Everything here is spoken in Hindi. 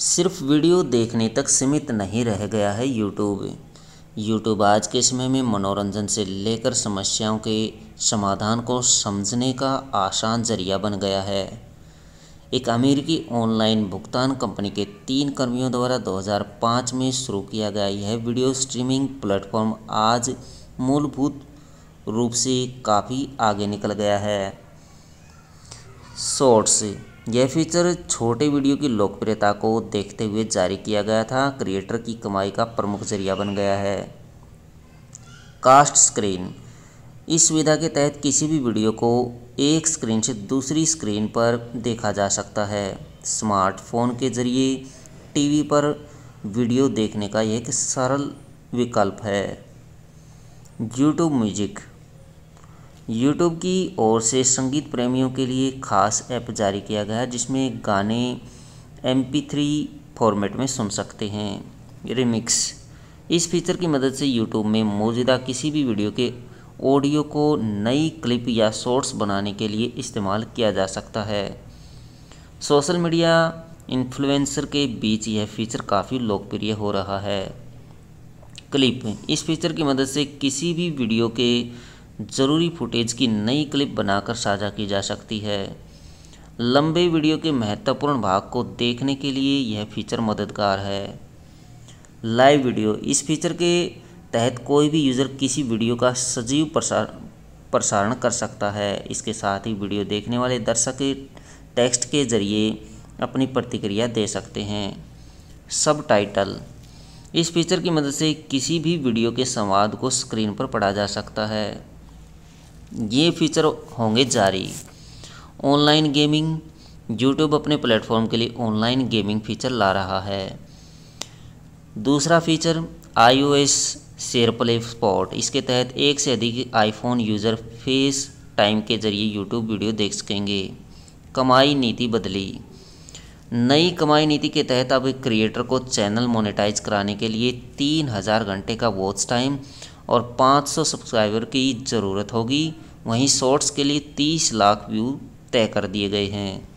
सिर्फ वीडियो देखने तक सीमित नहीं रह गया है यूट्यूब यूट्यूब आज के समय में मनोरंजन से लेकर समस्याओं के समाधान को समझने का आसान जरिया बन गया है एक अमेरिकी ऑनलाइन भुगतान कंपनी के तीन कर्मियों द्वारा 2005 में शुरू किया गया यह वीडियो स्ट्रीमिंग प्लेटफॉर्म आज मूलभूत रूप से काफ़ी आगे निकल गया है शॉर्ट्स यह फीचर छोटे वीडियो की लोकप्रियता को देखते हुए जारी किया गया था क्रिएटर की कमाई का प्रमुख जरिया बन गया है कास्ट स्क्रीन इस सुविधा के तहत किसी भी वीडियो को एक स्क्रीन से दूसरी स्क्रीन पर देखा जा सकता है स्मार्टफोन के जरिए टीवी पर वीडियो देखने का एक सरल विकल्प है यूट्यूब म्यूजिक यूट्यूब की ओर से संगीत प्रेमियों के लिए खास ऐप जारी किया गया है जिसमें गाने एम थ्री फॉर्मेट में सुन सकते हैं रिमिक्स इस फीचर की मदद से यूट्यूब में मौजूदा किसी भी वीडियो के ऑडियो को नई क्लिप या शॉर्ट्स बनाने के लिए इस्तेमाल किया जा सकता है सोशल मीडिया इन्फ्लुएंसर के बीच यह फीचर काफ़ी लोकप्रिय हो रहा है क्लिप इस फीचर की मदद से किसी भी वीडियो के ज़रूरी फुटेज की नई क्लिप बनाकर साझा की जा सकती है लंबे वीडियो के महत्वपूर्ण भाग को देखने के लिए यह फीचर मददगार है लाइव वीडियो इस फीचर के तहत कोई भी यूज़र किसी वीडियो का सजीव प्रसार प्रसारण कर सकता है इसके साथ ही वीडियो देखने वाले दर्शक टेक्स्ट के जरिए अपनी प्रतिक्रिया दे सकते हैं सब टाइटल इस फीचर की मदद से किसी भी वीडियो के संवाद को स्क्रीन पर पढ़ा जा सकता है ये फीचर होंगे जारी ऑनलाइन गेमिंग यूट्यूब अपने प्लेटफॉर्म के लिए ऑनलाइन गेमिंग फीचर ला रहा है दूसरा फीचर एस शेयर प्ले स्पॉट इसके तहत एक से अधिक आईफोन यूज़र फेस टाइम के जरिए यूट्यूब वीडियो देख सकेंगे कमाई नीति बदली नई कमाई नीति के तहत अब एक क्रिएटर को चैनल मोनेटाइज कराने के लिए तीन हज़ार घंटे का वॉच टाइम और 500 सब्सक्राइबर की ज़रूरत होगी वहीं शॉर्ट्स के लिए 30 लाख व्यू तय कर दिए गए हैं